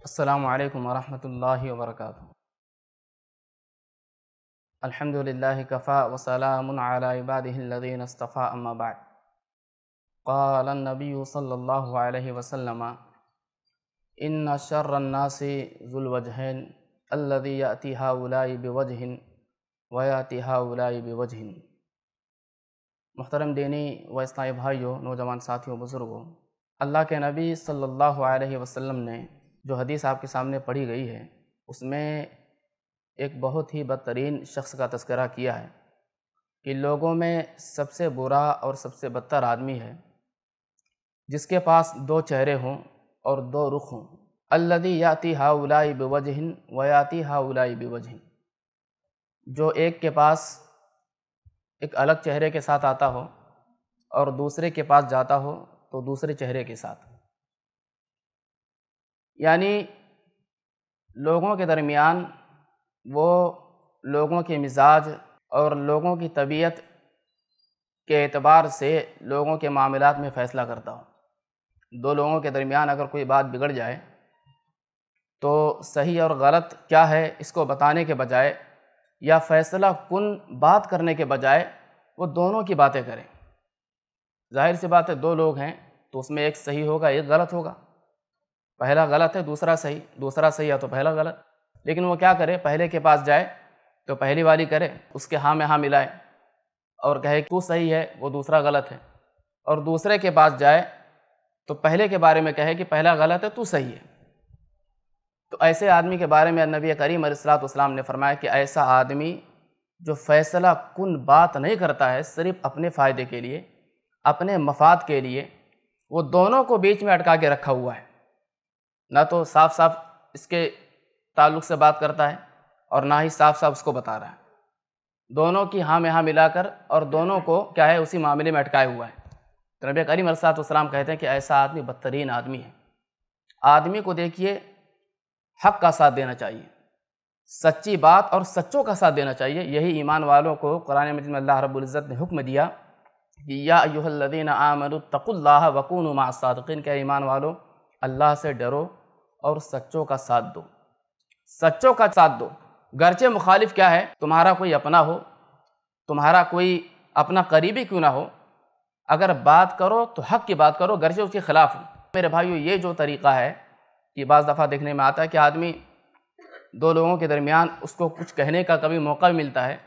السلام عليكم ورحمة الله وبركاته الحمد لله كفى وسلام على عباده الذين استفاء أما بعد قال النبي صلى الله عليه وسلم إن شر الناس ذو الوجهين الذي يأتي هؤلاء بوجه ويأتي هؤلاء بوجه محترم ديني و اسلامی نوجوان ساتھیوں بزرگوں اللہ کے نبی صلی اللہ علیہ وسلم نے जो हदीस आपके सामने पढ़ी गई है उसमें एक बहुत ही बदतरीन शख्स का तस्करा किया है कि लोगों में सबसे बुरा और सबसे बदतर आदमी है जिसके पास दो चेहरे हों और दो रुख हों अल्लदी याति हाउलाई बेवजहन व याति हाउलाई बेवजहन जो एक के पास एक अलग चेहरे के साथ आता हो और दूसरे के पास जाता हो तो दूसरे चेहरे के साथ यानी लोगों के दरमियान वो लोगों के मिजाज और लोगों की तबीयत के एतबार से लोगों के मामलों में फ़ैसला करता हूँ दो लोगों के दरमियान अगर कोई बात बिगड़ जाए तो सही और गलत क्या है इसको बताने के बजाय या फ़ैसला कन बात करने के बजाय वो दोनों की बातें करें जाहिर सी बात है दो लोग हैं तो उसमें एक सही होगा एक गलत होगा पहला गलत है दूसरा सही दूसरा सही है तो पहला गलत लेकिन वो क्या करे पहले के पास जाए तो पहली वाली करे उसके हाँ में हाँ मिलाए और कहे तू सही है वो दूसरा गलत है और दूसरे के पास जाए तो पहले के बारे में कहे कि पहला गलत है तू सही है तो ऐसे आदमी के बारे में नबी करीम अलैहिस्सलाम ने फरमाया कि ऐसा आदमी जो फैसला कन बात नहीं करता है सिर्फ अपने फ़ायदे के लिए अपने मफाद के लिए वो दोनों को बीच में अटका के रखा हुआ है ना तो साफ साफ इसके ताल्लुक से बात करता है और ना ही साफ साफ उसको बता रहा है दोनों की हाँ में हाँ मिलाकर और दोनों को क्या है उसी मामले में अटकाए हुआ है तो नबी करीम अलसातम कहते हैं कि ऐसा आदमी बदतरीन आदमी है आदमी को देखिए हक का साथ देना चाहिए सच्ची बात और सच्चों का साथ देना चाहिए यही ईमान वालों को कुरान मजीद अल्लाह रबुल्ज़त ने हुक्म दिया कि यादीन आमन तकुल्ला वकून मासादकिन के ईमान वालों अल्लाह से डरो और सच्चों का साथ दो सच्चों का साथ दो गरचे मुखालिफ क्या है तुम्हारा कोई अपना हो तुम्हारा कोई अपना करीबी क्यों ना हो अगर बात करो तो हक की बात करो गरचे उसके ख़िलाफ़ हो मेरे भाइयों ये जो तरीका है कि बज़ दफ़ा देखने में आता है कि आदमी दो लोगों के दरमियान उसको कुछ कहने का कभी मौका मिलता है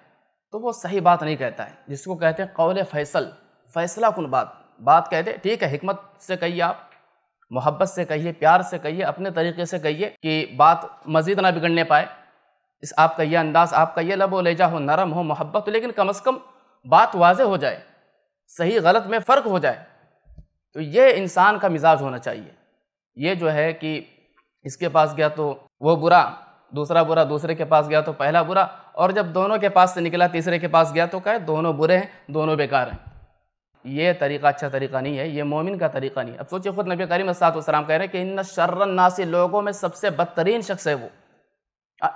तो वो सही बात नहीं कहता है जिसको कहते हैं कौल फैसल फैसला कन बात बात कहते ठीक है हमत से कही आप मोहब्बत से कहिए प्यार से कहिए अपने तरीके से कहिए कि बात मज़ीद ना बिगड़ने पाए इस आपका यह अंदाज़ आपका यह लबो लेजा हो नरम हो मोहब्बत लेकिन कम अज़ कम बात वाज हो जाए सही गलत में फ़र्क हो जाए तो ये इंसान का मिजाज होना चाहिए ये जो है कि इसके पास गया तो वो बुरा दूसरा बुरा दूसरे के पास गया तो पहला बुरा और जब दोनों के पास से निकला तीसरे के पास गया तो कहे दोनों बुरे हैं दोनों बेकार हैं ये तरीका अच्छा तरीका नहीं है ये मोमिन का तरीका नहीं अब सोचिए खुद नबी करीम सातम कह रहे हैं कि इन शर्रनासी लोगों में सबसे बदतरीन शख्स है वो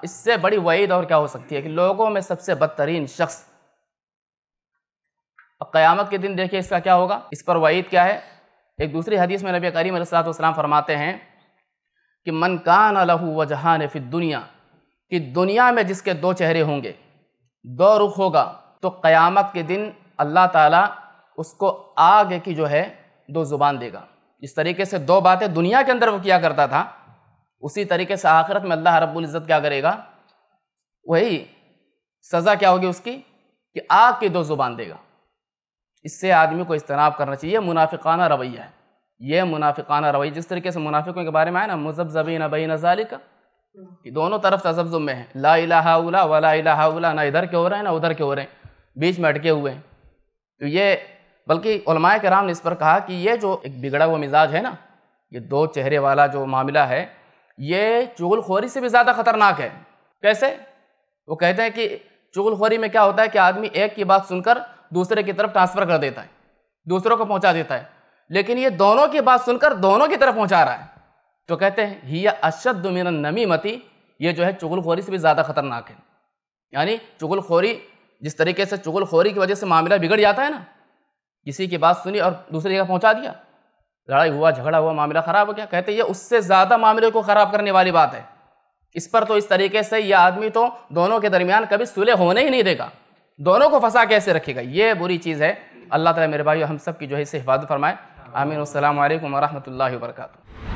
इससे बड़ी वईद और क्या हो सकती है कि लोगों में सबसे बदतरीन शख्स अब क़यामत के दिन देखिए इसका क्या होगा इस पर वईद क्या है एक दूसरी हदीस में नबी करीम सलाम फरमाते हैं कि मन कान लहू जहान फिर दुनिया कि दुनिया में जिसके दो चेहरे होंगे दो रुख होगा तो क़यामत के दिन अल्लाह ताला उसको आगे की जो है दो ज़ुबान देगा इस तरीके से दो बातें दुनिया के अंदर वो किया करता था उसी तरीके से आखिरत में अल्लाह रब्बुल इज़्ज़त क्या करेगा वही सज़ा क्या होगी उसकी कि आग की दो ज़ुबान देगा इससे आदमी को इज्तनाब करना चाहिए मुनाफिकाना रवैया है ये मुनाफिकाना रवैया जिस तरीके से मुनाफिकों के बारे में आया ना मुजबजबी नबी नजाली का कि दोनों तरफ तजब्जुब में है ला उला वला इलाहाउला ना इधर के हो रहे हैं ना उधर के हो रहे हैं बीच में अटके हुए हैं तो ये बल्कि कराम ने इस पर कहा कि ये जो एक बिगड़ा हुआ मिजाज है ना ये दो चेहरे वाला जो मामला है ये चुगलखोरी से भी ज़्यादा ख़तरनाक है कैसे वो कहते हैं कि चुगलखोरी में क्या होता है कि आदमी एक की बात सुनकर दूसरे की तरफ ट्रांसफ़र कर देता है दूसरों को पहुंचा देता है लेकिन ये दोनों की बात सुनकर दोनों की तरफ पहुंचा रहा है तो कहते हैं ही अशद मिन नमीमती ये जो है चुगलखोरी से भी ज़्यादा ख़तरनाक है यानी चुगलखोरी जिस तरीके से चुगलखोरी की वजह से मामला बिगड़ जाता है ना किसी की बात सुनी और दूसरी जगह पहुँचा दिया लड़ाई हुआ झगड़ा हुआ मामला ख़राब हो गया कहते ये उससे ज़्यादा मामले को ख़राब करने वाली बात है इस पर तो इस तरीके से यह आदमी तो दोनों के दरमियान कभी सुलह होने ही नहीं देगा दोनों को फंसा कैसे रखेगा ये बुरी चीज़ है अल्लाह ताला मेरे भाई हम सब की जो है इसे हिफाजत फरमाए आमीन अल्लाम वरह वर्का